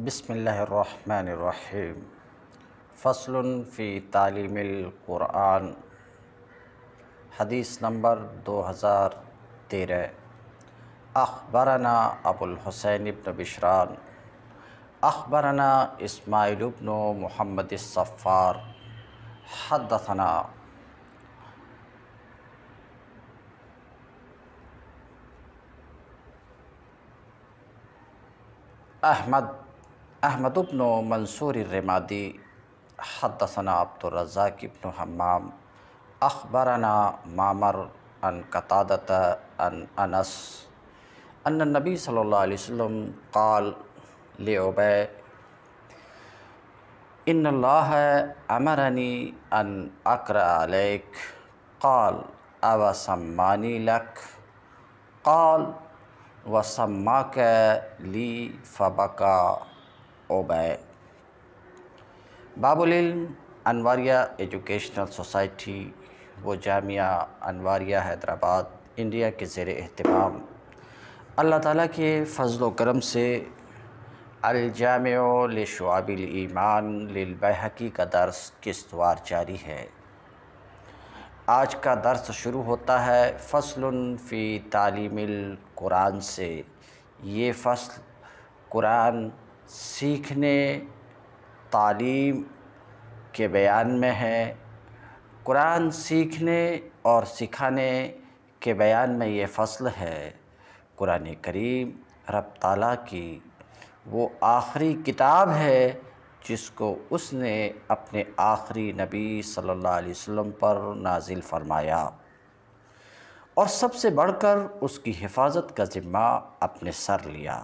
بسم اللہ الرحمن الرحیم فصل فی تعلیم القرآن حدیث نمبر دو ہزار تیرہ ابو الحسین ابن بشران اخبرنا اسماعیل ابن محمد الصفار حدثنا احمد احمد بن منصور الرمادی حدثنا عبد الرزاق حمام اخبرنا معمر ان قطادت ان انس ان النبی صلی اللہ علیہ وسلم قال لعبے ان اللہ امرنی ان اقرأ علیک قال او سمانی لک قال وسماک لی فبکا باب العلم انواریہ ایجوکیشنل سوسائٹی و جامعہ انواریہ حیدرآباد انڈیا کے زیر اہتمام اللہ تعالیٰ کے فضل و کرم سے الجامع لشعاب الایمان لبحقی کا درس کس دوار جاری ہے آج کا درس شروع ہوتا ہے فصل فی تعلیم القرآن سے یہ فصل قرآن سیکھنے تعلیم کے بیان میں ہے قرآن سیکھنے اور سکھانے کے بیان میں یہ فصل ہے قرآن کریم رب تعالیٰ کی وہ آخری کتاب ہے جس کو اس نے اپنے آخری نبی صلی اللہ علیہ وسلم پر نازل فرمایا اور سب سے بڑھ کر اس کی حفاظت کا ذمہ اپنے سر لیا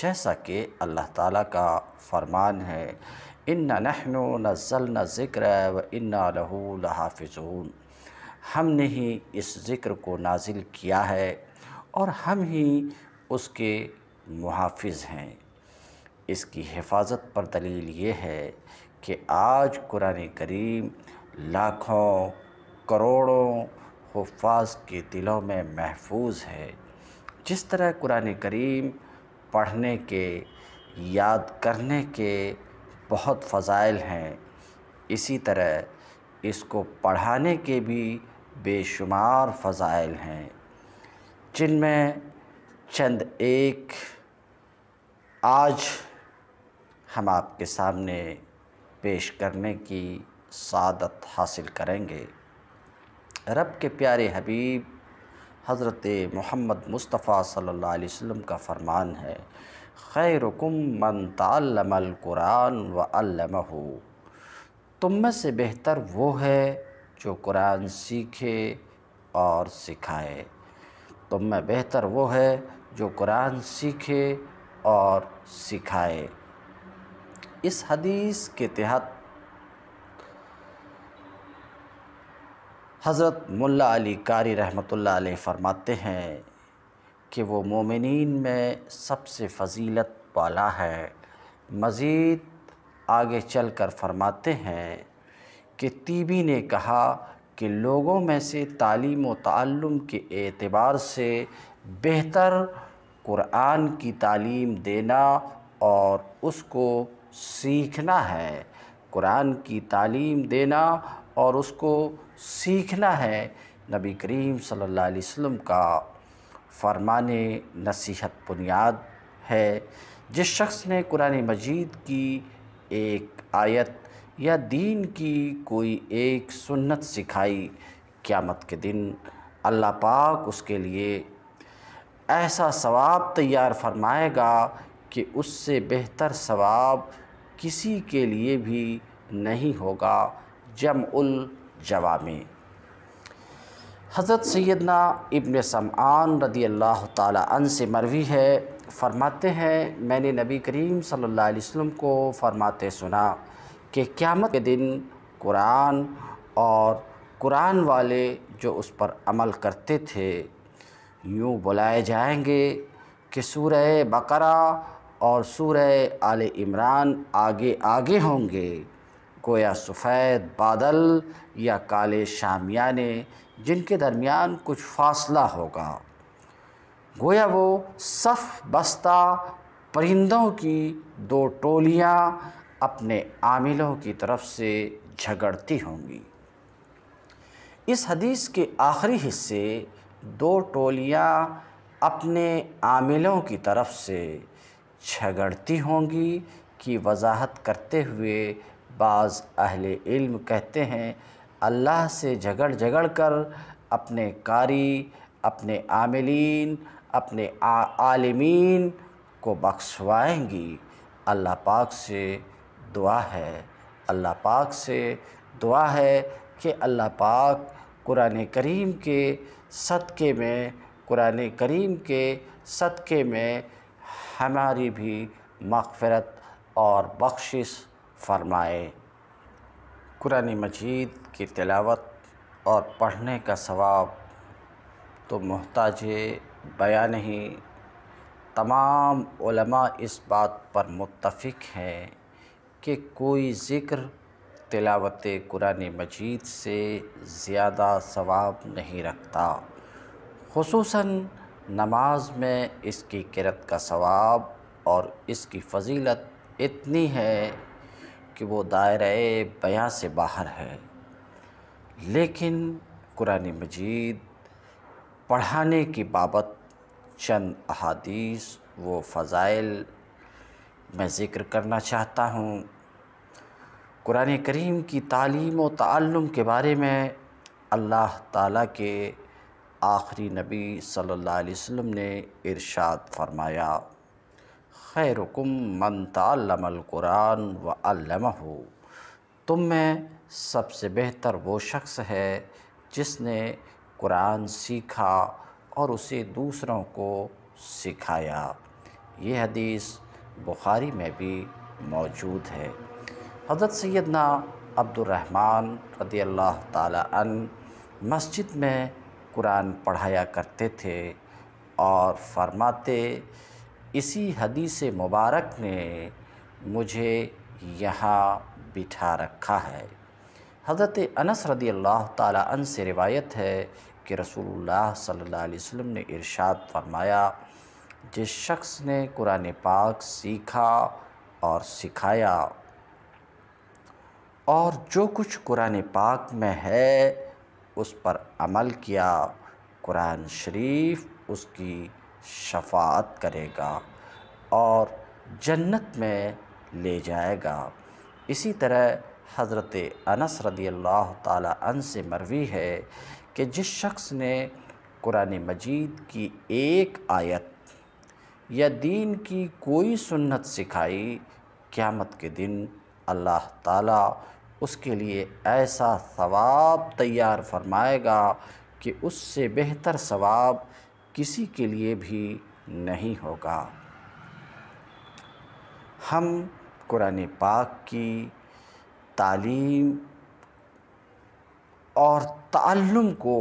جیسا کہ اللہ تعالیٰ کا فرمان ہے اِنَّا نَحْنُ نَزَّلْنَا ذِكْرَ وَإِنَّا لَهُ ذکر و لہو ہم نے ہی اس ذکر کو نازل کیا ہے اور ہم ہی اس کے محافظ ہیں اس کی حفاظت پر دلیل یہ ہے کہ آج قرآن کریم لاکھوں کروڑوں حفاظ کے دلوں میں محفوظ ہے جس طرح قرآن کریم پڑھنے کے یاد کرنے کے بہت فضائل ہیں اسی طرح اس کو پڑھانے کے بھی بے شمار فضائل ہیں جن میں چند ایک آج ہم آپ کے سامنے پیش کرنے کی سعادت حاصل کریں گے رب کے پیارے حبیب حضرت محمد مصطفیٰ صلی اللہ علیہ وسلم کا فرمان ہے خیرکم من تعلم القرآن وعلمہو تم میں سے بہتر وہ ہے جو قرآن سیکھے اور سکھائے تم میں بہتر وہ ہے جو قرآن سیکھے اور سکھائے اس حدیث کے تحت حضرت ملا علی کاری رحمۃ اللہ علیہ فرماتے ہیں کہ وہ مومنین میں سب سے فضیلت والا ہے مزید آگے چل کر فرماتے ہیں کہ تیبی نے کہا کہ لوگوں میں سے تعلیم و تعلم کے اعتبار سے بہتر قرآن کی تعلیم دینا اور اس کو سیکھنا ہے قرآن کی تعلیم دینا اور اس کو سیکھنا ہے نبی کریم صلی اللہ علیہ وسلم کا فرمان نصیحت بنیاد ہے جس شخص نے قرآن مجید کی ایک آیت یا دین کی کوئی ایک سنت سکھائی قیامت کے دن اللہ پاک اس کے لیے ایسا ثواب تیار فرمائے گا کہ اس سے بہتر ثواب کسی کے لیے بھی نہیں ہوگا جم الجوامی حضرت سیدنا ابن سمعان رضی اللہ تعالیٰ عنہ سے مروی ہے فرماتے ہیں میں نے نبی کریم صلی اللہ علیہ وسلم کو فرماتے سنا کہ قیامت کے دن قرآن اور قرآن والے جو اس پر عمل کرتے تھے یوں بلائے جائیں گے کہ سورہ بقرہ اور سورہ آل عمران آگے آگے ہوں گے گویا سفید بادل یا کالے شامیانے جن کے درمیان کچھ فاصلہ ہوگا گویا وہ صف بستہ پرندوں کی دو ٹولیاں اپنے عاملوں کی طرف سے جھگڑتی ہوں گی اس حدیث کے آخری حصے دو ٹولیاں اپنے عاملوں کی طرف سے جھگڑتی ہوں گی کی وضاحت کرتے ہوئے بعض اہل علم کہتے ہیں اللہ سے جھگڑ جھگڑ کر اپنے قاری اپنے عاملین اپنے عالمین کو بخشوائیں گی اللہ پاک سے دعا ہے اللہ پاک سے دعا ہے کہ اللہ پاک قرآن کریم کے صدقے میں قرآن کریم کے صدقے میں ہماری بھی مغفرت اور بخشش فرمائے قرآن مجید کی تلاوت اور پڑھنے کا ثواب تو محتاج بیان نہیں تمام علماء اس بات پر متفق ہیں کہ کوئی ذکر تلاوت قرآن مجید سے زیادہ ثواب نہیں رکھتا خصوصاً نماز میں اس کی کرت کا ثواب اور اس کی فضیلت اتنی ہے کہ وہ دائرہ بیاں سے باہر ہے لیکن قرآن مجید پڑھانے کی بابت چند احادیث وہ فضائل میں ذکر کرنا چاہتا ہوں قرآن کریم کی تعلیم و تعلم کے بارے میں اللہ تعالیٰ کے آخری نبی صلی اللہ علیہ وسلم نے ارشاد فرمایا خیرکم من تعلم القرآن و علمہ تم میں سب سے بہتر وہ شخص ہے جس نے قرآن سیکھا اور اسے دوسروں کو سکھایا یہ حدیث بخاری میں بھی موجود ہے حضرت سیدنا عبد الرحمن رضی اللہ تعالیٰ عن مسجد میں قرآن پڑھایا کرتے تھے اور فرماتے اسی حدیث مبارک نے مجھے یہاں بٹھا رکھا ہے حضرت انس رضی اللہ تعالیٰ عنہ سے روایت ہے کہ رسول اللہ صلی اللہ علیہ وسلم نے ارشاد فرمایا جس شخص نے قرآن پاک سیکھا اور سکھایا اور جو کچھ قرآن پاک میں ہے اس پر عمل کیا قرآن شریف اس کی شفاعت کرے گا اور جنت میں لے جائے گا اسی طرح حضرت انس رضی اللہ تعالیٰ عن سے مروی ہے کہ جس شخص نے قرآن مجید کی ایک آیت یا دین کی کوئی سنت سکھائی قیامت کے دن اللہ تعالیٰ اس کے لیے ایسا ثواب تیار فرمائے گا کہ اس سے بہتر ثواب کسی کے لیے بھی نہیں ہوگا ہم قرآن پاک کی تعلیم اور تعلم کو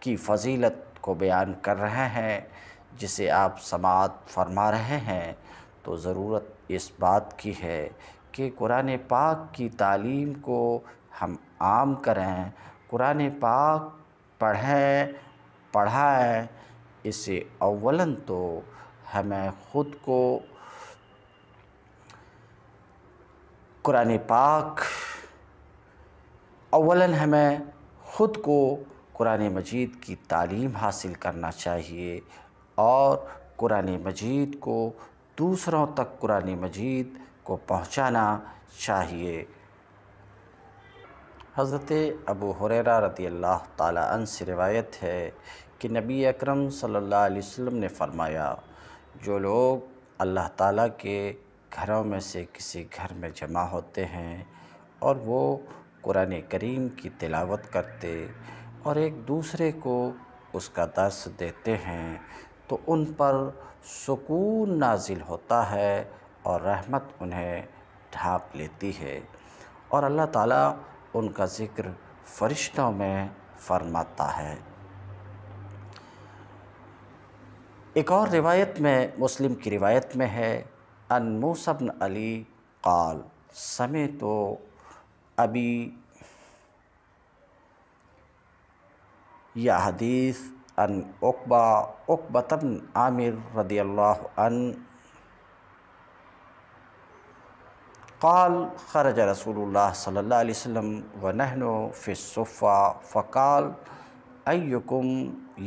کی فضیلت کو بیان کر رہے ہیں جسے آپ سماعت فرما رہے ہیں تو ضرورت اس بات کی ہے کہ قرآن پاک کی تعلیم کو ہم عام کریں قرآن پاک پڑھیں پڑھا ہے اسے اولاً تو ہمیں خود کو قرآن پاک اولاً ہمیں خود کو قرآن مجید کی تعلیم حاصل کرنا چاہیے اور قرآن مجید کو دوسروں تک قرآن مجید کو پہنچانا چاہیے حضرت ابو حریرہ رضی اللہ تعالیٰ عنہ سے روایت ہے کہ نبی اکرم صلی اللہ علیہ وسلم نے فرمایا جو لوگ اللہ تعالیٰ کے گھروں میں سے کسی گھر میں جمع ہوتے ہیں اور وہ قرآن کریم کی تلاوت کرتے اور ایک دوسرے کو اس کا درس دیتے ہیں تو ان پر سکون نازل ہوتا ہے اور رحمت انہیں ڈھانپ لیتی ہے اور اللہ تعالیٰ ان کا ذکر فرشتوں میں فرماتا ہے ایک اور روایت میں مسلم کی روایت میں ہے ان بن علی قال سمے تو یہ حدیث ان اوقا اقبۃ عامر رضی اللہ عنہ قال خرج رسول اللہ صلی اللہ علیہ وسلم ونہنو فی الصفہ فقال ایکم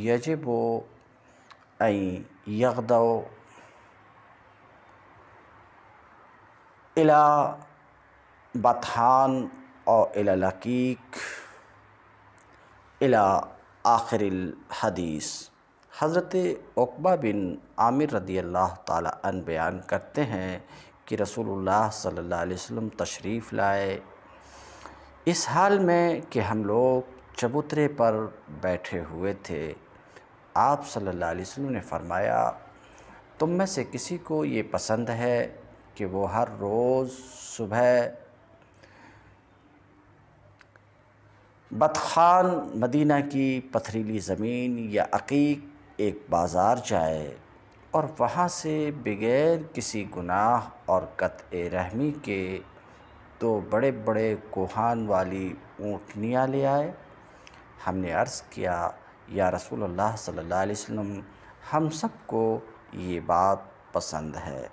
یجبو یجب این یغدو الا بطحان او لقیق الا آخر الحدیث حضرت عقبہ بن عامر رضی اللہ تعالیٰ عنہ بیان کرتے ہیں کہ رسول اللہ صلی اللہ علیہ وسلم تشریف لائے اس حال میں کہ ہم لوگ چبوترے پر بیٹھے ہوئے تھے آپ صلی اللہ علیہ وسلم نے فرمایا تم میں سے کسی کو یہ پسند ہے کہ وہ ہر روز صبح بدخان مدینہ کی پتھریلی زمین یا عقیق ایک بازار جائے اور وہاں سے بغیر کسی گناہ اور قطع رحمی کے دو بڑے بڑے کوہان والی اونٹنیاں لے آئے ہم نے عرض کیا یا رسول اللہ صلی اللہ علیہ وسلم ہم سب کو یہ بات پسند ہے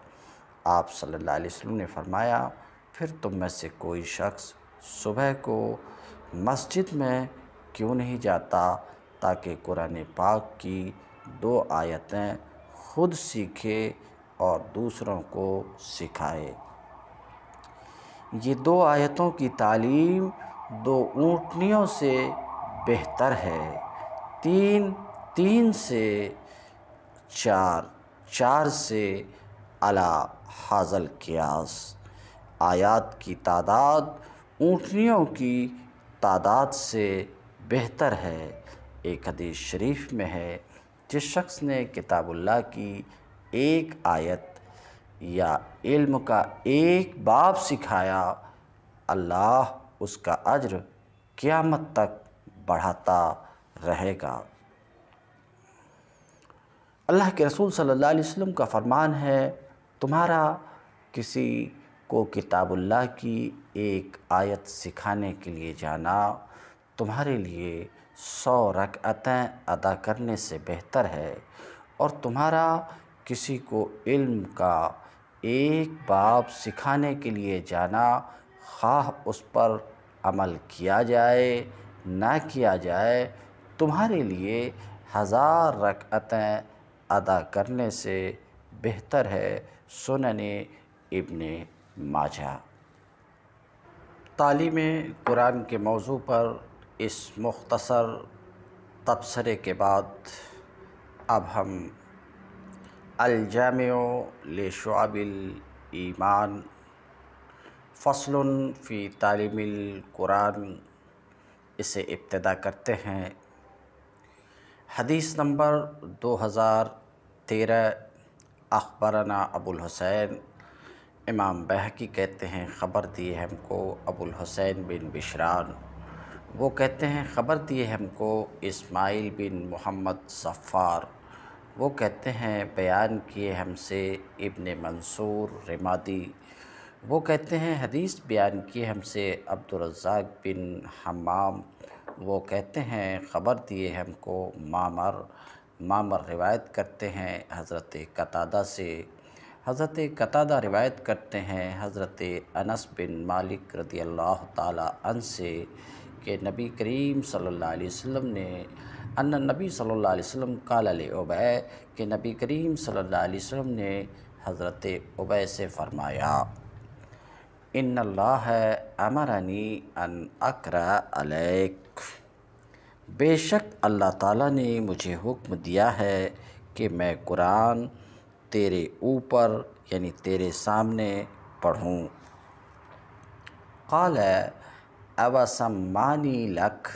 آپ صلی اللہ علیہ وسلم نے فرمایا پھر تم میں سے کوئی شخص صبح کو مسجد میں کیوں نہیں جاتا تاکہ قرآن پاک کی دو آیتیں خود سیکھے اور دوسروں کو سکھائے یہ دو آیتوں کی تعلیم دو اونٹنیوں سے بہتر ہے تین تین سے چار چار سے علا حاضل قیاس آیات کی تعداد اونٹنیوں کی تعداد سے بہتر ہے ایک حدیث شریف میں ہے جس شخص نے کتاب اللہ کی ایک آیت یا علم کا ایک باب سکھایا اللہ اس کا عجر قیامت تک بڑھاتا رہے گا اللہ کے رسول صلی اللہ علیہ وسلم کا فرمان ہے تمہارا کسی کو کتاب اللہ کی ایک آیت سکھانے کے لیے جانا تمہارے لیے سو رکعتیں ادا کرنے سے بہتر ہے اور تمہارا کسی کو علم کا ایک باب سکھانے کے لیے جانا خواہ اس پر عمل کیا جائے نہ کیا جائے تمہارے لیے ہزار رکعتیں ادا کرنے سے بہتر ہے سنن ابن ماجہ تعلیم قرآن کے موضوع پر اس مختصر تبصرے کے بعد اب ہم الجامع لشعب ایمان فصل فی تعلیم القرآن اسے ابتدا کرتے ہیں حدیث نمبر دو ہزار تیرہ اخبرنا ابو الحسین امام بہکی کہتے ہیں خبر دیے ہم کو ابو الحسین بن بشران وہ کہتے ہیں خبر دیئے ہم کو اسماعیل بن محمد صفار وہ کہتے ہیں بیان کیے ہم سے ابن منصور رمادی وہ کہتے ہیں حدیث بیان کیے ہم سے عبدالرزاق بن حمام وہ کہتے ہیں خبر دیئے ہم کو مامر مامر روایت کرتے ہیں حضرت قطادہ سے حضرت قطادہ روایت کرتے ہیں حضرت انس بن مالک رضی اللہ تعالیٰ عنہ سے کہ نبی کریم صلی اللہ علیہ وسلم نے نے نبی صلی اللہ علیہ وسلم قال کال علیہ کہ نبی کریم صلی اللہ علیہ وسلم نے حضرت عبی سے فرمایا ان اللہ امرانی ان اکرا علیک بے شک اللہ تعالیٰ نے مجھے حکم دیا ہے کہ میں قرآن تیرے اوپر یعنی تیرے سامنے پڑھوں قال سمانی لکھ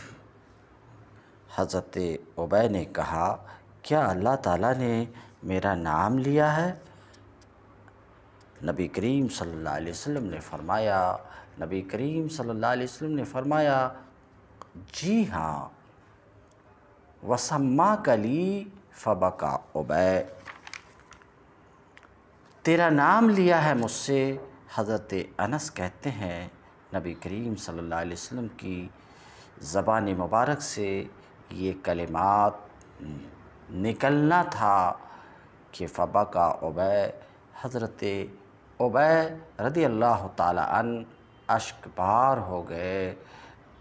حضرت عبی نے کہا کیا اللہ تعالیٰ نے میرا نام لیا ہے نبی کریم صلی اللہ علیہ وسلم نے فرمایا نبی کریم صلی اللہ علیہ وسلم نے فرمایا جی ہاں وسما کلی فبکا اوبے تیرا نام لیا ہے مجھ سے حضرت انس کہتے ہیں نبی کریم صلی اللہ علیہ وسلم کی زبان مبارک سے یہ کلمات نکلنا تھا کہ فبقا کا حضرت عبے رضی اللہ تعالیٰ اشک بار ہو گئے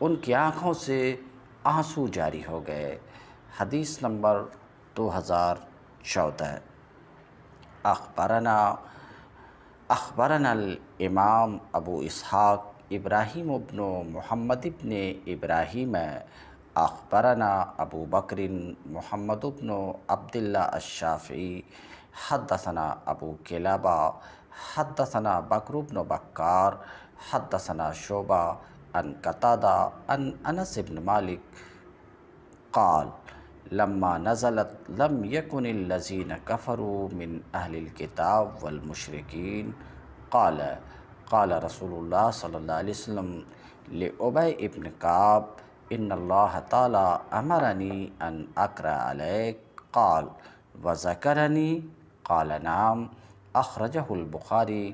ان کی آنکھوں سے آنسو جاری ہو گئے حدیث نمبر دو ہزار چودہ اخبرنا اخبرنا الامام ابو اسحاق ابراہیم ابن محمد ابن ابراہیم اخبرنا ابو بکر محمد ابن عبداللہ الشافعی حدثنا ابو کلابا حدثنا بکر ابن بکار حدثنا شعبہ ان قطادہ ان انس ابن مالک قال لما نزلت لم يكن الذين كفروا من اہل والمشرکین قال قال رسول اللہ صلی اللہ علیہ وسلم لعبی ابن کعب ان اللہ تعالی امرنی ان اکر علیک قال وذکرنی قال نام اخرجہ البخاری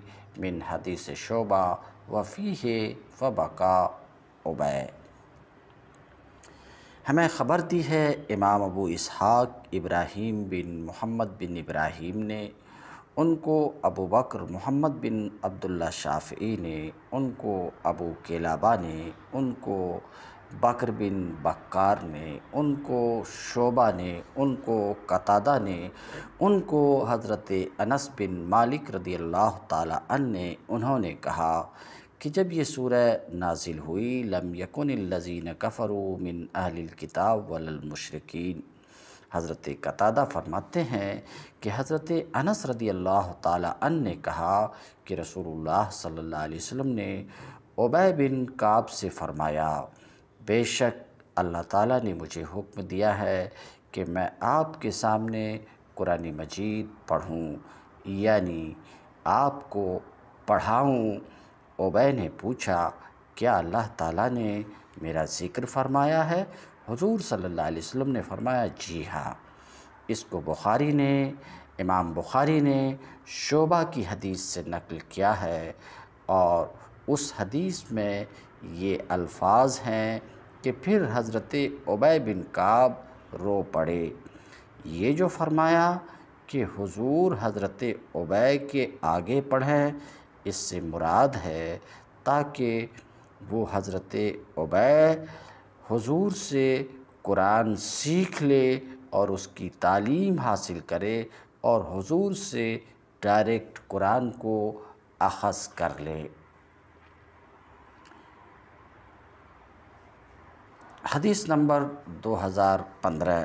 من حدیث شعبہ وفیہ ہے عبی ہمیں خبر دی ہے امام ابو اسحاق ابراہیم بن محمد بن ابراہیم نے ان کو ابو بکر محمد بن عبداللہ شافعی نے ان کو ابو کلابہ نے ان کو بکر بن بکار نے ان کو شعبہ نے ان کو قطادہ نے ان کو حضرت انس بن مالک رضی اللہ تعالیٰ عنہ نے انہوں نے کہا کہ جب یہ سورہ نازل ہوئی لم یکن اللذین کفروا من اہل ولا المشرکین حضرت قطادہ فرماتے ہیں کہ حضرت انس رضی اللہ تعالیٰ عنہ نے کہا کہ رسول اللہ صلی اللہ علیہ وسلم نے عبی بن قاب سے فرمایا بے شک اللہ تعالیٰ نے مجھے حکم دیا ہے کہ میں آپ کے سامنے قرآن مجید پڑھوں یعنی آپ کو پڑھاؤں عبی نے پوچھا کیا اللہ تعالیٰ نے میرا ذکر فرمایا ہے حضور صلی اللہ علیہ وسلم نے فرمایا جی ہاں اس کو بخاری نے امام بخاری نے شعبہ کی حدیث سے نقل کیا ہے اور اس حدیث میں یہ الفاظ ہیں کہ پھر حضرت عبی بن کعب رو پڑے یہ جو فرمایا کہ حضور حضرت عبی کے آگے پڑھیں اس سے مراد ہے تاکہ وہ حضرت عبی حضور سے قرآن سیکھ لے اور اس کی تعلیم حاصل کرے اور حضور سے ڈائریکٹ قرآن کو اخذ کر لے حدیث نمبر دو ہزار پندرہ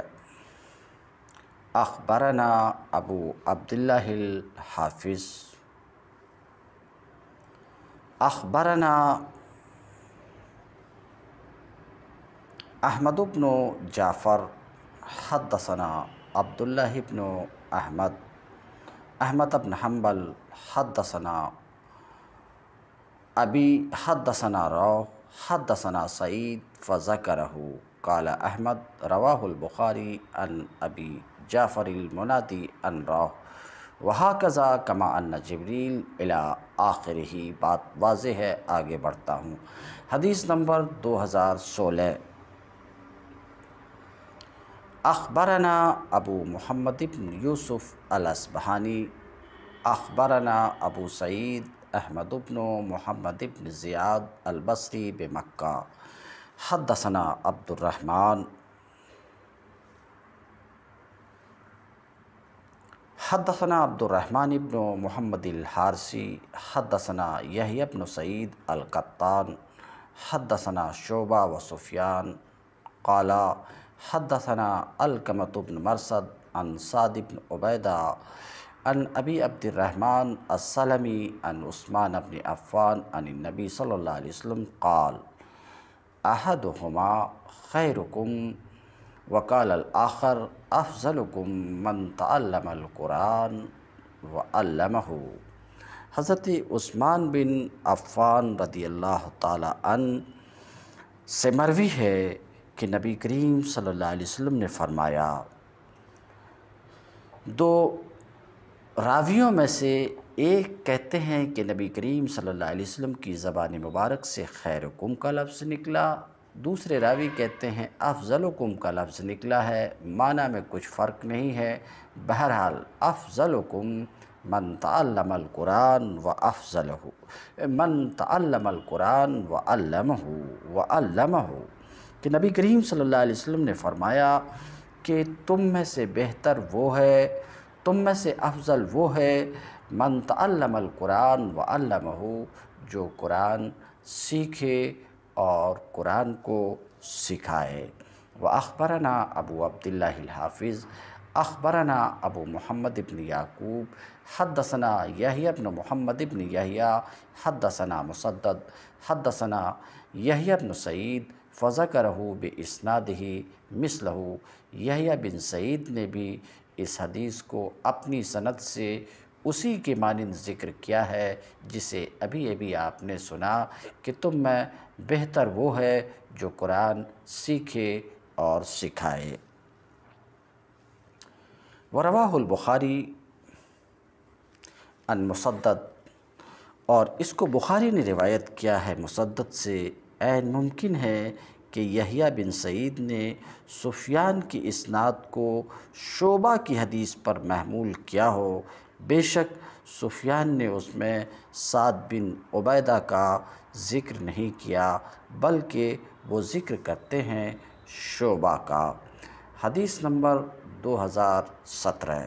اخبرنا ابو عبداللہ الحافظ اخبرنا احمد بن جعفر حدثنا عبداللہ بن احمد احمد ابن حنبل حدثنا ابی حدثنا دسنا روح حد سعید فض قال احمد رواہ البخاری ان ابی جعفر المنادی ان روح وہاں کما ان جبریل الی آخر ہی بات واضح ہے آگے بڑھتا ہوں حدیث نمبر دو ہزار سولہ أخبرنا أبو محمد بن يوسف الأسبهاني أخبرنا أبو سعيد أحمد بن محمد بن زياد البصري بمكة حدثنا عبد الرحمن حدثنا عبد الرحمن بن محمد الحارسي حدثنا يحيى بن سعيد القطان حدثنا شعبة وسفيان قال حدثنا بن مرسد عن ابی عبد الرحمن السلمی عن عثمان بن عفان عن النبی صلی اللہ علیہ وسلم قال احدہما خیرکم وقال الاخر افضلکم الآخر تعلم القرآن وعلمہ حضرت عثمان بن عفان رضی اللہ تعالی عنہ سے مروی ہے کہ نبی کریم صلی اللہ علیہ وسلم نے فرمایا دو راویوں میں سے ایک کہتے ہیں کہ نبی کریم صلی اللہ علیہ وسلم کی زبان مبارک سے خیر و کم کا لفظ نکلا دوسرے راوی کہتے ہیں افضل وکم کا لفظ نکلا ہے معنی میں کچھ فرق نہیں ہے بہرحال افضل من تعلم القرآن و افضل ہو تعلم القرآن و علم ہو و علم ہو کہ نبی کریم صلی اللہ علیہ وسلم نے فرمایا کہ تم میں سے بہتر وہ ہے تم میں سے افضل وہ ہے من تعلم القرآن و جو قرآن سیکھے اور قرآن کو سکھائے و ابو عبداللہ الحافظ اخبرنا ابو محمد ابن یعقوب حدثنا یحیٰ ابن محمد ابن یحیٰ حدثنا مسدد حدثنا یحیٰ ابن سعید فَذَكَرَهُ بِإِسْنَادِهِ مِسْلَهُ یحییٰ بن سعید نے بھی اس حدیث کو اپنی سنت سے اسی کے مانند ذکر کیا ہے جسے ابھی ابھی آپ نے سنا کہ تم میں بہتر وہ ہے جو قرآن سیکھے اور سکھائے ورواہ البخاری ان مصدد اور اس کو بخاری نے روایت کیا ہے مصدد سے اے ممکن ہے کہ یحییٰ بن سعید نے سفیان کی اسناد کو شعبہ کی حدیث پر محمول کیا ہو بے شک سفیان نے اس میں سعد بن عبیدہ کا ذکر نہیں کیا بلکہ وہ ذکر کرتے ہیں شعبہ کا حدیث نمبر دو ہزار سترہ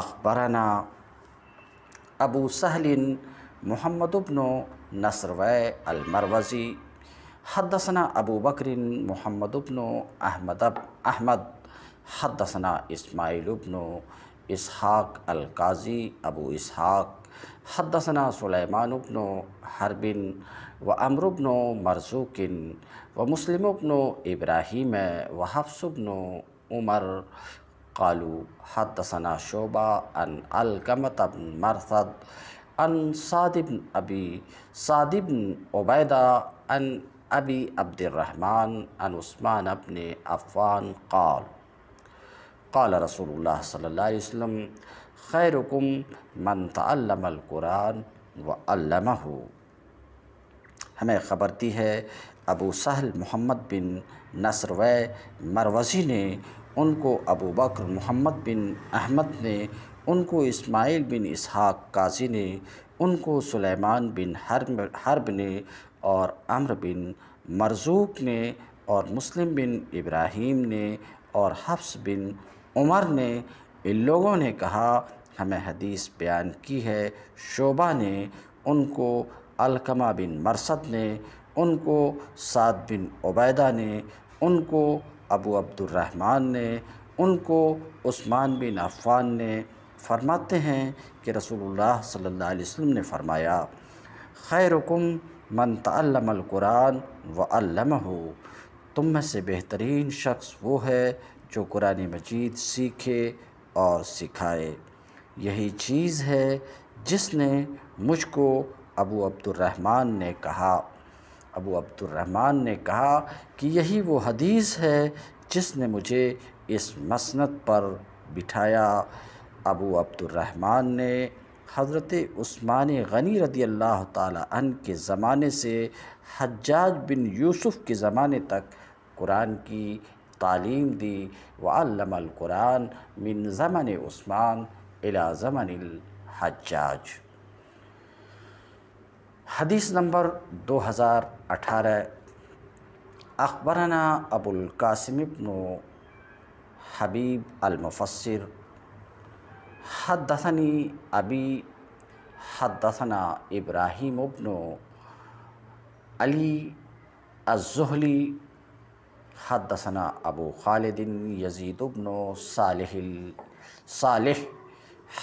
اخبرنا ابو سہل محمد نصر و المروزي حدثنا أبو بكر محمد بن أحمد أحمد حدثنا إسماعيل بن إسحاق القاضي أبو إسحاق حدثنا سليمان بن حرب وأمر بن مرزوق ومسلم بن إبراهيم وحفص بن عمر قالوا حدثنا شوبا ان القمة بن مرثد ان بن ابی بن عبیدہ ان ابی عبد الرحمن ان عثمان ابن عفان قال قال رسول اللہ صلی اللہ علیہ وسلم خیرکم من تعلم القرآن و ہمیں ہمیں دی ہے ابو سہل محمد بن نصر و مروزی نے ان کو ابو بکر محمد بن احمد نے ان کو اسماعیل بن اسحاق قاضی نے ان کو سلیمان بن حرب نے اور عمر بن مرزوک نے اور مسلم بن ابراہیم نے اور حفظ بن عمر نے ان لوگوں نے کہا ہمیں حدیث بیان کی ہے شعبہ نے ان کو الکمہ بن مرسد نے ان کو سعد بن عبیدہ نے ان کو ابو عبد الرحمن نے ان کو عثمان بن عفان نے فرماتے ہیں کہ رسول اللہ صلی اللہ علیہ وسلم نے فرمایا خیرکم من تعلم القرآن وعلمہ تم میں سے بہترین شخص وہ ہے جو قرآن مجید سیکھے اور سکھائے یہی چیز ہے جس نے مجھ کو ابو عبد الرحمن نے کہا ابو عبد الرحمن نے کہا کہ یہی وہ حدیث ہے جس نے مجھے اس مسند پر بٹھایا ابو عبد الرحمن نے حضرت عثمان غنی رضی اللہ تعالیٰ عنہ کے زمانے سے حجاج بن یوسف کے زمانے تک قرآن کی تعلیم دی وعلم القرآن من زمن عثمان الى زمن الحجاج حدیث نمبر دو ہزار اٹھارہ اخبرنا ابو القاسم بن حبیب المفسر حد دسنی ابی حد دسنا ابراہیم ابنو علی ازلی حد دسنا ابو خالدن یزید ابنو صالح الصالح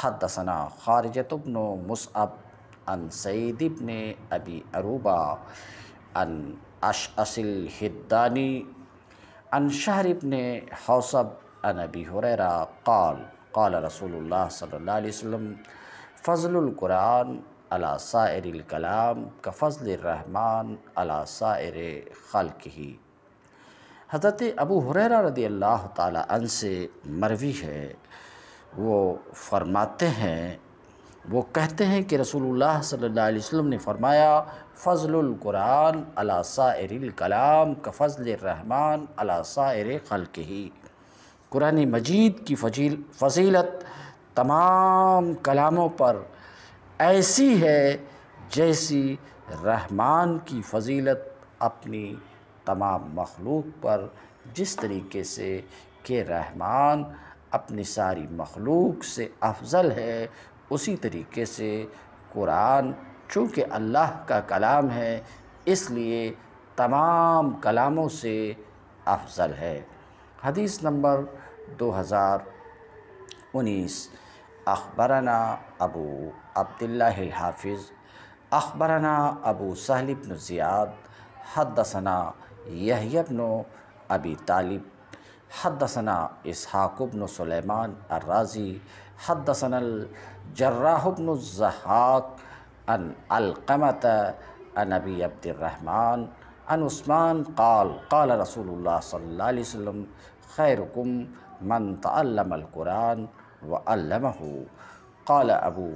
حد دسنا خارجہ ابن و مصعب ان سعیدبن ابی اروبہ ان اشل حدانی ان شہربن حوصب ان ابی حریرا قال قال رسول اللہ صلی اللہ علیہ وسلم فضل القرآن علی سائر الکلام فضل الرحمن علی سائر خلق ہی حضرت ابو حریرہ رضی اللہ تعالیٰ عنہ سے مروی ہے وہ فرماتے ہیں وہ کہتے ہیں کہ رسول اللہ صلی اللہ علیہ وسلم نے فرمایا فضل القرآن علی سائر الکلام کفضل الرحمن علی سائر خلق ہی قرآن مجید کی فضیلت تمام کلاموں پر ایسی ہے جیسی رحمان کی فضیلت اپنی تمام مخلوق پر جس طریقے سے کہ رحمان اپنی ساری مخلوق سے افضل ہے اسی طریقے سے قرآن چونکہ اللہ کا کلام ہے اس لیے تمام کلاموں سے افضل ہے حدیث نمبر دو ہزار انیس اخبرنا ابو عبداللہ الحافظ اخبرنا ابو سہل بن زیاد حدثنا یحیی بن ابی طالب حدثنا اسحاق بن سلیمان الرازی حدثنا الجراح بن الزحاق ان القمت ان ابی عبد الرحمن ان عثمان قال قال رسول اللہ صلی اللہ علیہ وسلم خیرکم من تعلم القرآن و علمہ قال ابو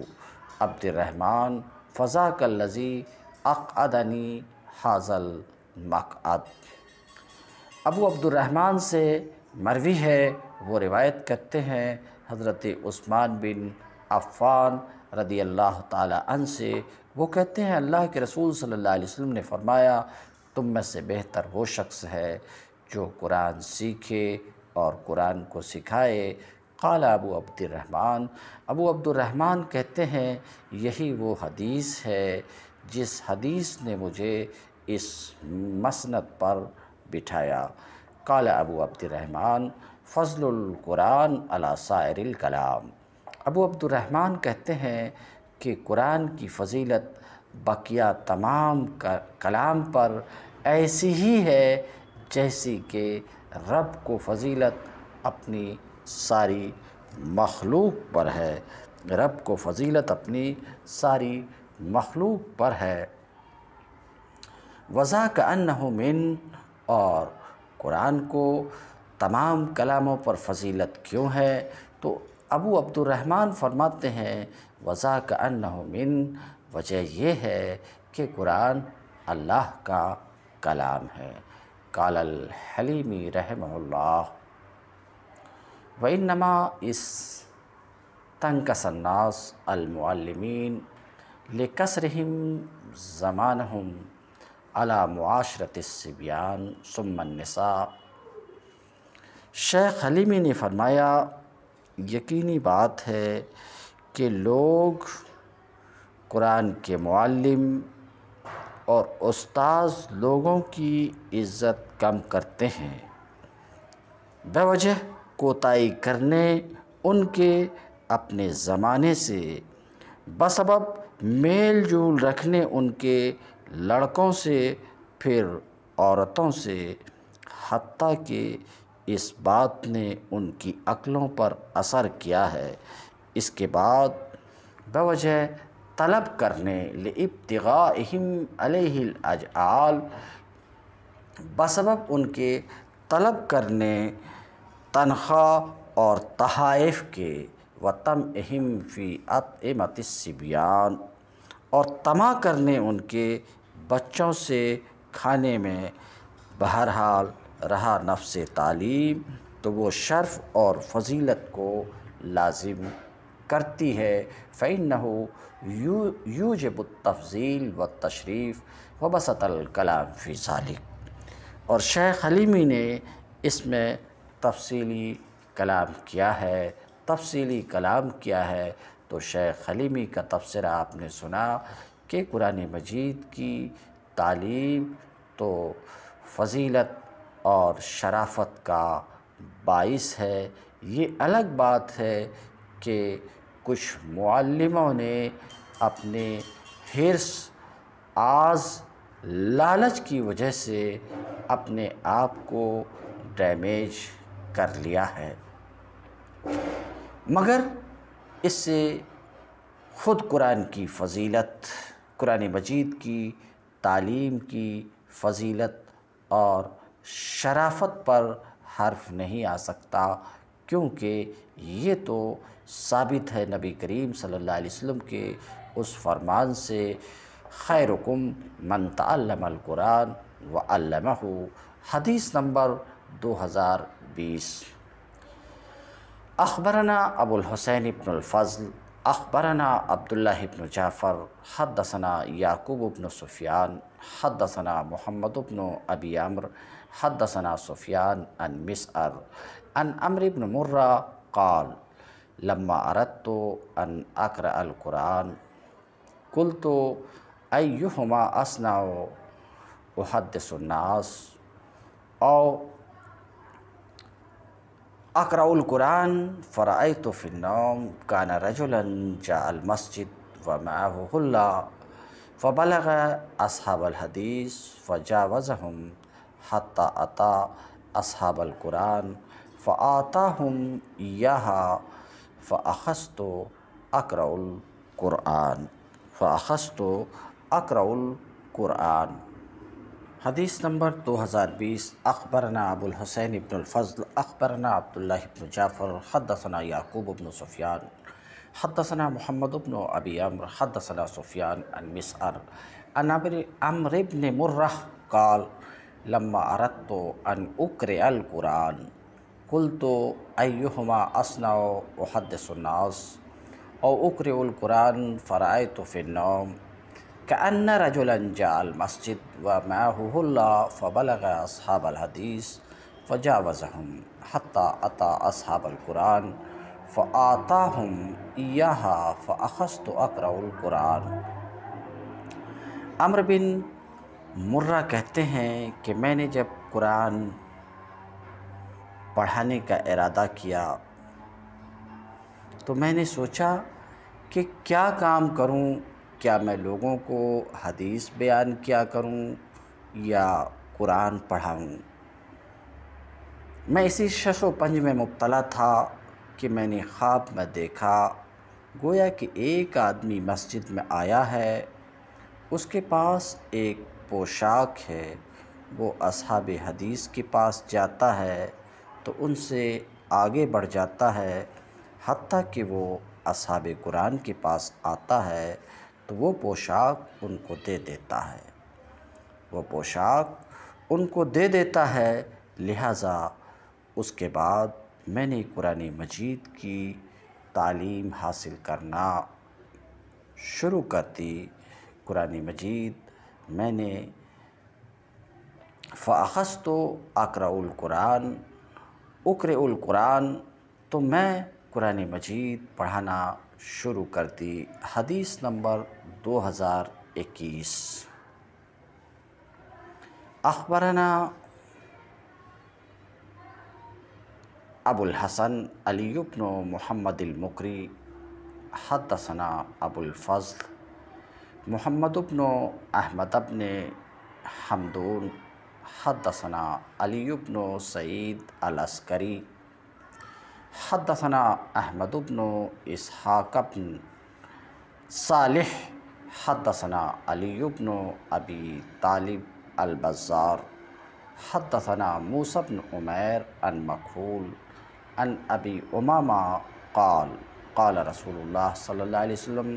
عبد الرحمن فضاک اللذی اقعدنی حاضل مقعد ابو عبد الرحمن سے مروی ہے وہ روایت کرتے ہیں حضرت عثمان بن عفان رضی اللہ تعالیٰ عنہ سے وہ کہتے ہیں اللہ کے رسول صلی اللہ علیہ وسلم نے فرمایا تم میں سے بہتر وہ شخص ہے جو قرآن سیکھے اور قرآن کو سکھائے قال ابو عبد الرحمن ابو عبد الرحمن کہتے ہیں یہی وہ حدیث ہے جس حدیث نے مجھے اس مسند پر بٹھایا قال ابو عبد الرحمن فضل القرآن سائر الکلام ابو عبد الرحمن کہتے ہیں کہ قرآن کی فضیلت بقیہ تمام کلام پر ایسی ہی ہے جیسی کہ رب کو فضیلت اپنی ساری مخلوق پر ہے رب کو فضیلت اپنی ساری مخلوق پر ہے وضع کا مِن اور قرآن کو تمام کلاموں پر فضیلت کیوں ہے تو ابو عبد الرحمن فرماتے ہیں وضاح کا مِن وجہ یہ ہے کہ قرآن اللہ کا کلام ہے قال الحلیمی رحم اللہ و اس اس الناس کنناس لِكَسْرِهِمْ زَمَانَهُمْ رحم زمان علا معاشرتِان سمََنسا شیخ حلیمی نے فرمایا یقینی بات ہے کہ لوگ قرآن کے معلم اور استاذ لوگوں کی عزت کم کرتے ہیں وجہ کوتاہی کرنے ان کے اپنے زمانے سے بسبب میل جول رکھنے ان کے لڑکوں سے پھر عورتوں سے حتیٰ کہ اس بات نے ان کی عقلوں پر اثر کیا ہے اس کے بعد بوجہ طلب کرنے لابتغائہم علیہ الاجعال بسبب ان کے طلب کرنے تنخواہ اور تحائف کے وطم اہم فی اطعمت السبیان اور تما کرنے ان کے بچوں سے کھانے میں بہرحال رہا نفس تعلیم تو وہ شرف اور فضیلت کو لازم کرتی ہے فَإِنَّهُ یوجب التفضیل جب و تشریف و بسط الکلام ذالک اور شیخ حلیمی نے اس میں تفصیلی کلام کیا ہے تفصیلی کلام کیا ہے تو شیخ حلیمی کا تبصرہ آپ نے سنا کہ قرآن مجید کی تعلیم تو فضیلت اور شرافت کا باعث ہے یہ الگ بات ہے کہ کچھ معلموں نے اپنے حرص آز لالچ کی وجہ سے اپنے آپ کو ڈیمیج کر لیا ہے مگر اس سے خود قرآن کی فضیلت قرآن مجید کی تعلیم کی فضیلت اور شرافت پر حرف نہیں آ سکتا کیونکہ یہ تو ثابت ہے نبی کریم صلی اللہ علیہ وسلم کے اس فرمان سے خیرکم من تعلم القرآن وعلمہ حدیث نمبر دو ہزار بیس اخبرنا ابو الحسین ابن الفضل اخبرنا عبداللہ ابن جعفر حدثنا یعقوب ابن الصفیان حدثنا محمد ابن ابی عمر حدثنا صفیان سفیان مسعر عن عمرو بن مرة قال لما أردت أن أقرأ القرآن قلت أيهما أصنع أحدث الناس أو أقرأ القرآن فرأيت في النوم كان رجلا جاء المسجد ومعه هلا فبلغ أصحاب الحديث فجاوزهم حتى أتى أصحاب القرآن فآتاهم إياها فأخذت أقرأ القرآن فأخذت أقرأ القرآن حديث نمبر 2020 أخبرنا أبو الحسين بن الفضل أخبرنا عبد الله بن جعفر حدثنا يعقوب بن سفيان حدثنا محمد بن أبي عمرو حدثنا سفيان عن مسعر عن عمرو بن مرة قال لما أردت أن أقرأ القرآن الطما اسنو و حد الناس او اقر القرآن فرائت تو النوم قنّا رجلا جا المسجد و مح اللہ فبلغ اصحاب الحدیث فجا وضحم حطا عطا القرآن ف آتا ہم عہ القرآن تو امر بن مرہ کہتے ہیں کہ میں نے جب قرآن پڑھانے کا ارادہ کیا تو میں نے سوچا کہ کیا کام کروں کیا میں لوگوں کو حدیث بیان کیا کروں یا قرآن پڑھاؤں میں اسی شش و پنج میں مبتلا تھا کہ میں نے خواب میں دیکھا گویا کہ ایک آدمی مسجد میں آیا ہے اس کے پاس ایک پوشاک ہے وہ اصحاب حدیث کے پاس جاتا ہے تو ان سے آگے بڑھ جاتا ہے حتیٰ کہ وہ اصحاب قرآن کے پاس آتا ہے تو وہ پوشاک ان کو دے دیتا ہے وہ پوشاک ان کو دے دیتا ہے لہٰذا اس کے بعد میں نے قرآن مجید کی تعلیم حاصل کرنا شروع کر دی قرآن مجید میں نے فاخص تو اقرا القرآن اکر القرآن تو میں قرآن مجید پڑھانا شروع کر دی حدیث نمبر دو ہزار اکیس اخبرنا ابو الحسن علی ابن محمد المقری حدثنا ابو الفضل محمد ابن احمد بن حمدون حدثنا علی بن سعید الاسکری حدثنا احمد بن اسحاق بن صالح حدثنا علی بن ابی طالب البزار بن عمير عن انمکھول ان ابی امامہ قال قال رسول اللہ صلی اللہ علیہ وسلم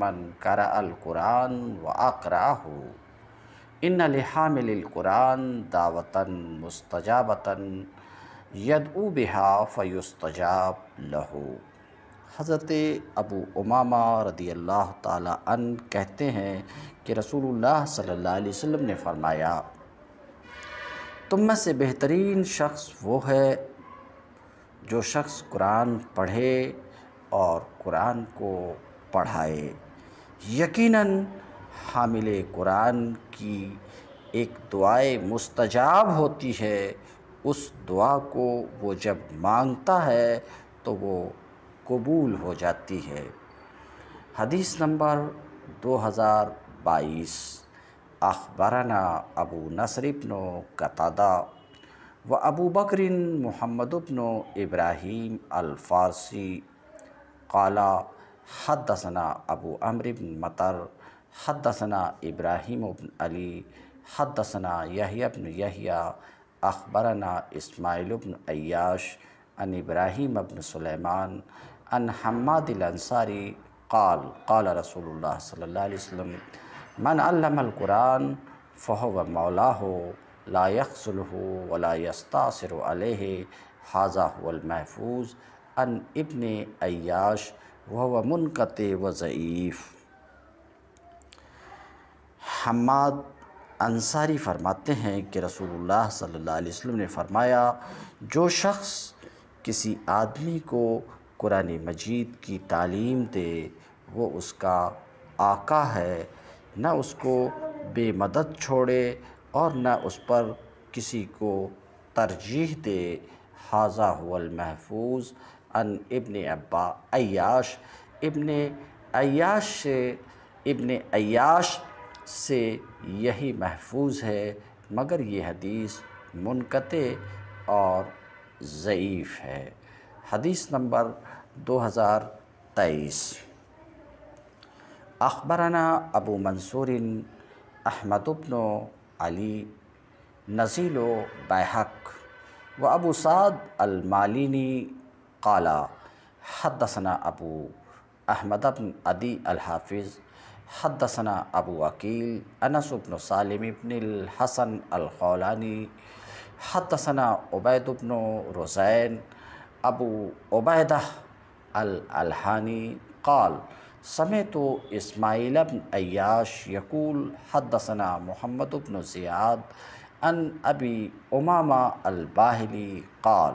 من قرأ القرآن و ان لحامل القرآن دعوتاً مستجابتاً یدعو بہا فیستجاب لہو حضرت ابو امامہ رضی اللہ تعالیٰ عن کہتے ہیں کہ رسول اللہ صلی اللہ علیہ وسلم نے فرمایا تم سے بہترین شخص وہ ہے جو شخص قرآن پڑھے اور قرآن کو پڑھائے یقیناً حامل قرآن کی ایک دعائے مستجاب ہوتی ہے اس دعا کو وہ جب مانگتا ہے تو وہ قبول ہو جاتی ہے حدیث نمبر دو ہزار بائیس اخبرنا ابو نصر ابن قطادہ و ابو بکر محمد ابن ابراہیم الفارسی قالا حدثنا ابو بن مطر حدثنا ابراہیم بن علی حدثنا یحیٰ بن یحییٰ اخبرنا اسماعیل بن عیاش ان ابراہیم بن سلیمان ان حماد الانصاری قال قال رسول اللہ صلی اللہ علیہ وسلم من علم القرآن فہو لا یخصلہ ولا یستاثر علیہ حاضہ المحفوظ ان ابن عیاش و وہ منقطع و ضعیف حماد انصاری فرماتے ہیں کہ رسول اللہ صلی اللہ علیہ وسلم نے فرمایا جو شخص کسی آدمی کو قرآن مجید کی تعلیم دے وہ اس کا آقا ہے نہ اس کو بے مدد چھوڑے اور نہ اس پر کسی کو ترجیح دے حاضہ حل محفوظ ابن ابا عیاش ابن عیاش سے ابن عیاش سے یہی محفوظ ہے مگر یہ حدیث منقطع اور ضعیف ہے حدیث نمبر دو ہزار تیئیس اخبرنا ابو منصور احمد ابن علی نزیل و بحق و ابو سعد المالینی قال حدثنا أبو أحمد بن أدي الحافظ حدثنا أبو وكيل أنس بن سالم بن الحسن الخولاني حدثنا عبيد بن رزين أبو عبيدة الألحاني قال سمعت إسماعيل بن أياش يقول حدثنا محمد بن زياد عن أبي أمامة الباهلي قال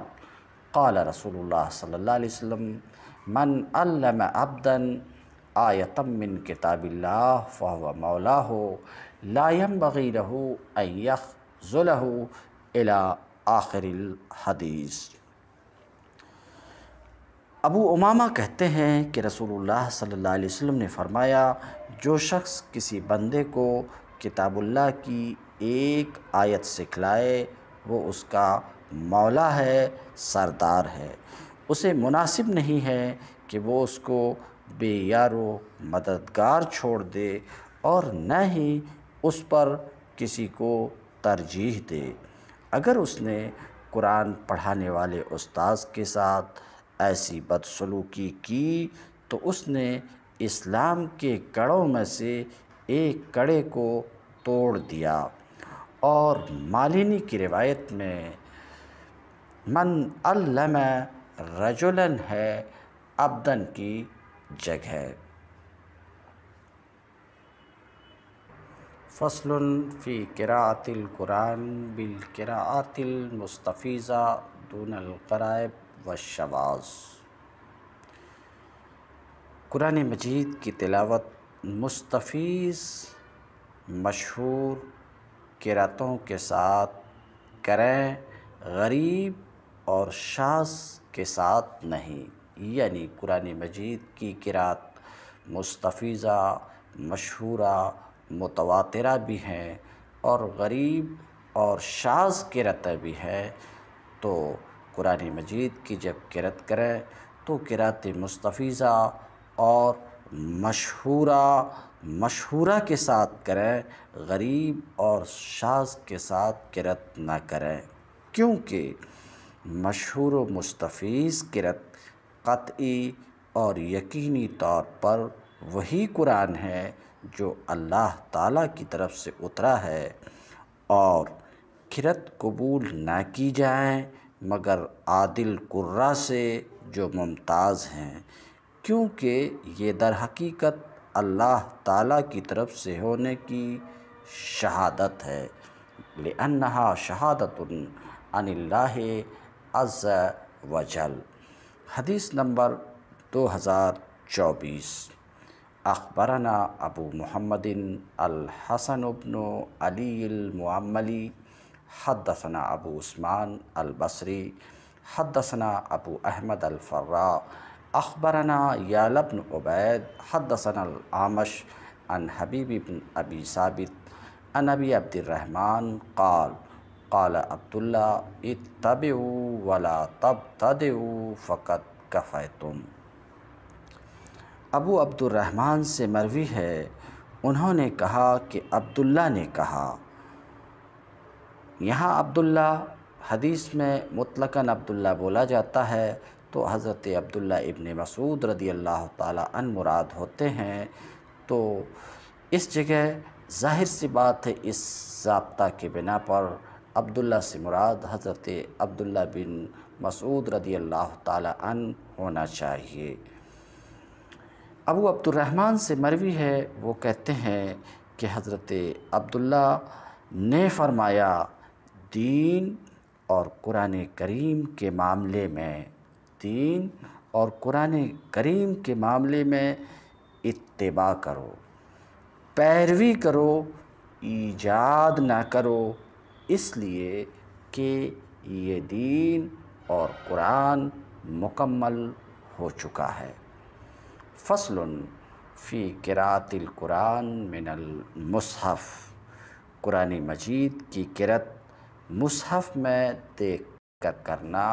قال رسول اللہ صلی اللہ علیہ وسلم من علم عبدا آیتا من کتاب اللہ فہو مولاہ لا ينبغی له ان ایخ الى آخر الحدیث ابو امامہ کہتے ہیں کہ رسول اللہ صلی اللہ علیہ وسلم نے فرمایا جو شخص کسی بندے کو کتاب اللہ کی ایک آیت سکھلائے وہ اس کا مولا ہے سردار ہے اسے مناسب نہیں ہے کہ وہ اس کو بے یار و مددگار چھوڑ دے اور نہ ہی اس پر کسی کو ترجیح دے اگر اس نے قرآن پڑھانے والے استاذ کے ساتھ ایسی بدسلوکی کی تو اس نے اسلام کے کڑوں میں سے ایک کڑے کو توڑ دیا اور مالینی کی روایت میں من علم رجلاً کی جگہ فصل فی قراءت القرآن بالقراءت المستفیضہ دون القرائب والشواز قرآن مجید کی تلاوت مستفیض مشہور قراءتوں کے ساتھ کریں غریب اور شاز کے ساتھ نہیں یعنی قرآن مجید کی کرعت مستفیضہ مشہورہ متواترہ بھی ہیں اور غریب اور شاز کرتیں بھی ہیں تو قرآن مجید کی جب کرت کریں تو کرات مستفیضہ اور مشہورہ مشہورہ کے ساتھ کریں غریب اور شاز کے ساتھ کرت نہ کریں کیونکہ مشہور و مستفیض کرت قطعی اور یقینی طور پر وہی قرآن ہے جو اللہ تعالیٰ کی طرف سے اترا ہے اور کرت قبول نہ کی جائیں مگر عادل قرہ سے جو ممتاز ہیں کیونکہ یہ در حقیقت اللہ تعالیٰ کی طرف سے ہونے کی شہادت ہے لِانہ شہادت اللہ از وجل حدیث نمبر دو ہزار چوبیس اخبرنا ابو محمد الحسن بن علی المعملی حدثنا ابو عثمان البصری حدثنا ابو احمد الفراء اخبرنا یال بن عبید حدثنا العامش عن حبیب بن ابی ثابت عن ابی عبد الرحمن قال قال عبداللہ اتب ولا تب فقط کفیتم ابو عبد الرحمن سے مروی ہے انہوں نے کہا کہ عبداللہ نے کہا یہاں عبداللہ حدیث میں مطلقاً عبداللہ بولا جاتا ہے تو حضرت عبداللہ ابن مسعود رضی اللہ تعالیٰ ان مراد ہوتے ہیں تو اس جگہ ظاہر سی بات ہے اس ضابطہ کے بنا پر عبداللہ سے مراد حضرت عبداللہ بن مسعود رضی اللہ تعالیٰ عن ہونا چاہیے ابو عبد الرحمن سے مروی ہے وہ کہتے ہیں کہ حضرت عبداللہ نے فرمایا دین اور قرآن کریم کے معاملے میں دین اور قرآن کریم کے معاملے میں اتباع کرو پیروی کرو ایجاد نہ کرو اس لیے کہ یہ دین اور قرآن مکمل ہو چکا ہے فصل فی قرات القرآن من المصحف قرآن مجید کی قرت مصحف میں دیکھ کر کرنا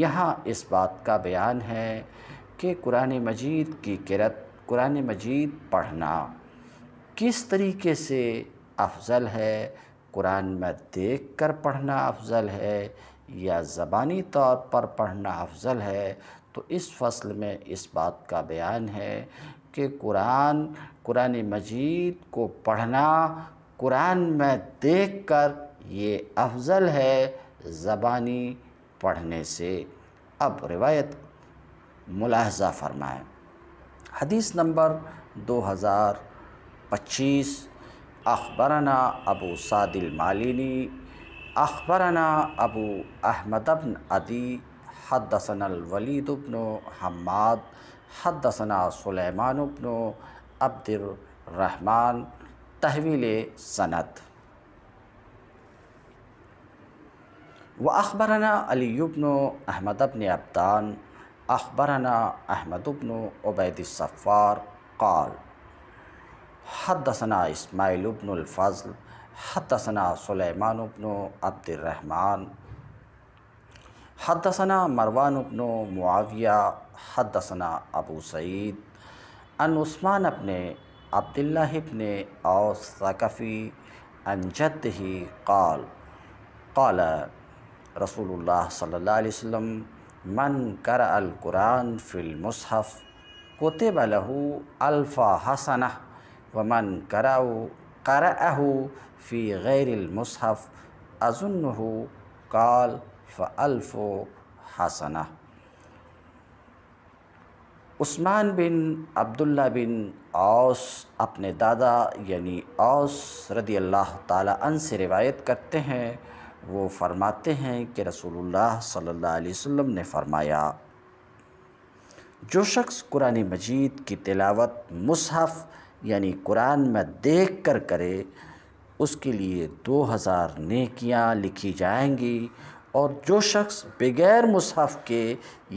یہاں اس بات کا بیان ہے کہ قرآن مجید کی قرت قرآن مجید پڑھنا کس طریقے سے افضل ہے قرآن میں دیکھ کر پڑھنا افضل ہے یا زبانی طور پر پڑھنا افضل ہے تو اس فصل میں اس بات کا بیان ہے کہ قرآن قرآن مجید کو پڑھنا قرآن میں دیکھ کر یہ افضل ہے زبانی پڑھنے سے اب روایت ملاحظہ فرمائیں حدیث نمبر دو ہزار پچیس اخبرنا ابو سعد المالینی اخبرنا ابو احمد ابن عدی حدثنا الولید ابن حماد حدثنا سلیمان بن عبد الرحمن تحویل سند و اخبرنا علی بن احمد ابن عبدان اخبرنا احمد بن عبید الصفار قال حدثنا اسماعیل ابن الفضل حدثنا سلیمان ابن عبد الرحمن حدثنا مروان ابن معاویہ حدثنا ابو سعید ان عثمان عبداللہ ابن اوس ثقفی ان ہی قال قال رسول اللہ صلی اللہ علیہ وسلم من کر القرآن المصحف کتب له الفا حسنہ ومن من کرا فی غ غ غ غ غیر کال فلف و عثمان بن عبداللہ بن اوس اپنے دادا یعنی اوس رضی اللہ تعالیٰ عنہ سے روایت کرتے ہیں وہ فرماتے ہیں کہ رسول اللہ صلی اللہ علیہ وسلم نے فرمایا جو شخص قرآن مجید کی تلاوت مصحف یعنی قرآن میں دیکھ کر کرے اس کے لیے دو ہزار نیکیاں لکھی جائیں گی اور جو شخص بغیر مصحف کے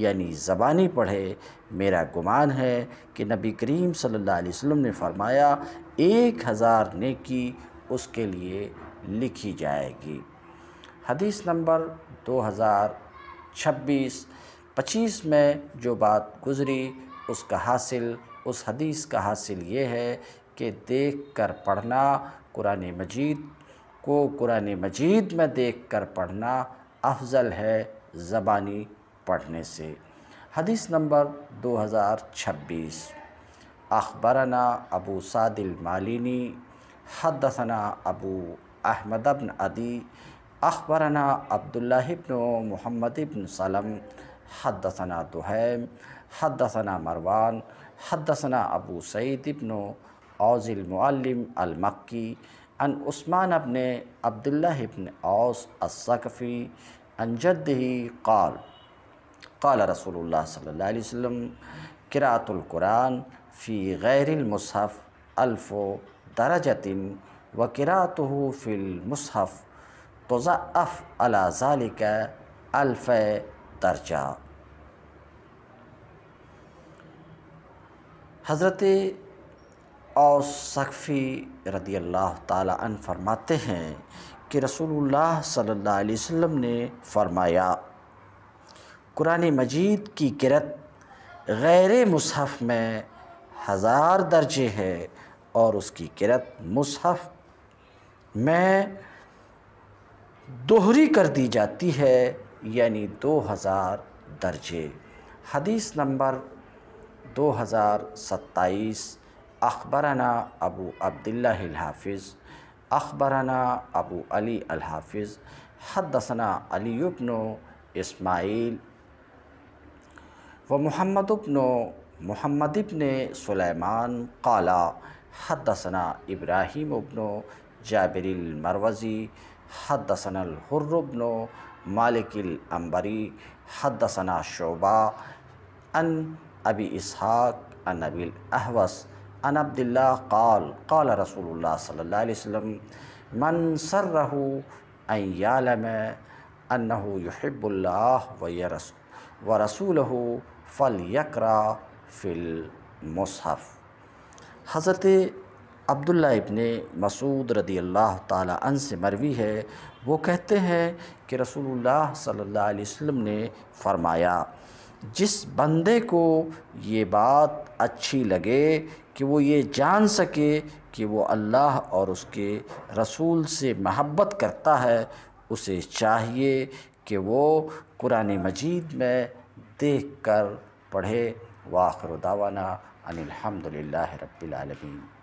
یعنی زبانی پڑھے میرا گمان ہے کہ نبی کریم صلی اللہ علیہ وسلم نے فرمایا ایک ہزار نیکی اس کے لیے لکھی جائے گی حدیث نمبر دو ہزار چھبیس پچیس میں جو بات گزری اس کا حاصل اس حدیث کا حاصل یہ ہے کہ دیکھ کر پڑھنا قرآن مجید کو قرآن مجید میں دیکھ کر پڑھنا افضل ہے زبانی پڑھنے سے حدیث نمبر دو ہزار چھبیس اخبرنا ابو سعد المالینی حدثنا ابو احمد بن عدی اخبرنا عبداللہ بن محمد بن سلم حدثنا دہیم حدثنا مروان حدثنا ابو سعید ابن اوز المعلم المکی ان عثمان ابن عبداللہ ابن اوس ان انجی قال قال رسول اللہ صلی اللہ علیہ وسلم قرآت القرآن فی غیر المصحف الف درجت و قرآتہ فی المصحف تضعف علی ذلک الف درجہ حضرت اور سقفی رضی اللہ تعالیٰ عن فرماتے ہیں کہ رسول اللہ صلی اللہ علیہ وسلم نے فرمایا قرآن مجید کی کرت غیر مصحف میں ہزار درجے ہے اور اس کی کرت مصحف میں دوہری کر دی جاتی ہے یعنی دو ہزار درجے حدیث نمبر 2027 أخبرنا أبو عبد الله الحافظ أخبرنا أبو علي الحافظ حدثنا علي بن إسماعيل ومحمد بن محمد بن سليمان قال حدثنا إبراهيم بن جابر المروزي حدثنا الحر بن مالك الأنبري حدثنا شعبة عن ابی اسحاق ان ابی الاحوص ان عبداللہ قال قال رسول اللہ صلی اللہ علیہ وسلم من سر رہو ان یالم انہو یحب اللہ رسول فلیکرا فی المصحف حضرت عبداللہ ابن مسعود رضی اللہ تعالیٰ عنہ سے مروی ہے وہ کہتے ہیں کہ رسول اللہ صلی اللہ علیہ وسلم نے فرمایا جس بندے کو یہ بات اچھی لگے کہ وہ یہ جان سکے کہ وہ اللہ اور اس کے رسول سے محبت کرتا ہے اسے چاہیے کہ وہ قرآن مجید میں دیکھ کر پڑھے واخر دعوانا ان الحمد للہ رب العالمین